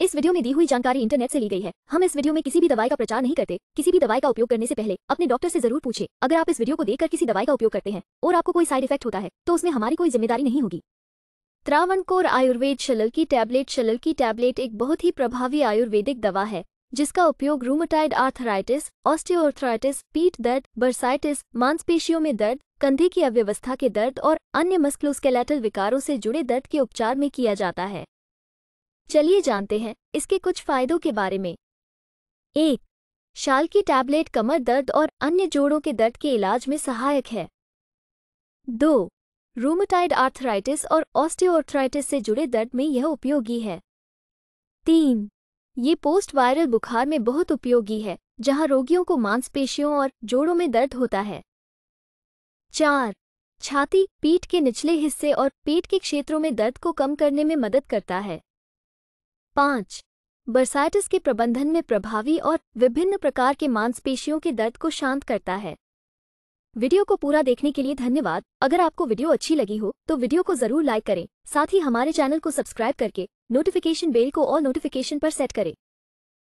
इस वीडियो में दी हुई जानकारी इंटरनेट से ली गई है हम इस वीडियो में किसी भी दवाई का प्रचार नहीं करते किसी भी दवाई का उपयोग करने से पहले अपने डॉक्टर से जरूर पूछे अगर आप इस वीडियो को देखकर किसी दवाई का उपयोग करते हैं और आपको कोई साइड इफेक्ट होता है तो उसमें हमारी कोई जिम्मेदारी नहीं होगी त्रावणकोर आयुर्वेद शलल की टैबलेट शलल की टैबलेट एक बहुत ही प्रभावी आयुर्वेदिक दवा है जिसका उपयोग रूमोटाइड आर्थराइटिस ऑस्टियोर्थराइटिस पीठ दर्द बर्साइटिस मांसपेशियों में दर्द कंधे की अव्यवस्था के दर्द और अन्य मस्कलोस्केलेटल विकारों से जुड़े दर्द के उपचार में किया जाता है चलिए जानते हैं इसके कुछ फायदों के बारे में एक शाल की टैबलेट कमर दर्द और अन्य जोड़ों के दर्द के इलाज में सहायक है दो रूमोटाइड आर्थराइटिस और ऑस्टियोआर्थराइटिस से जुड़े दर्द में यह उपयोगी है तीन ये पोस्ट वायरल बुखार में बहुत उपयोगी है जहां रोगियों को मांसपेशियों और जोड़ों में दर्द होता है चार छाती पीठ के निचले हिस्से और पेट के क्षेत्रों में दर्द को कम करने में मदद करता है पाँच बर्साइटिस के प्रबंधन में प्रभावी और विभिन्न प्रकार के मांसपेशियों के दर्द को शांत करता है वीडियो को पूरा देखने के लिए धन्यवाद अगर आपको वीडियो अच्छी लगी हो तो वीडियो को जरूर लाइक करें साथ ही हमारे चैनल को सब्सक्राइब करके नोटिफिकेशन बेल को और नोटिफिकेशन पर सेट करें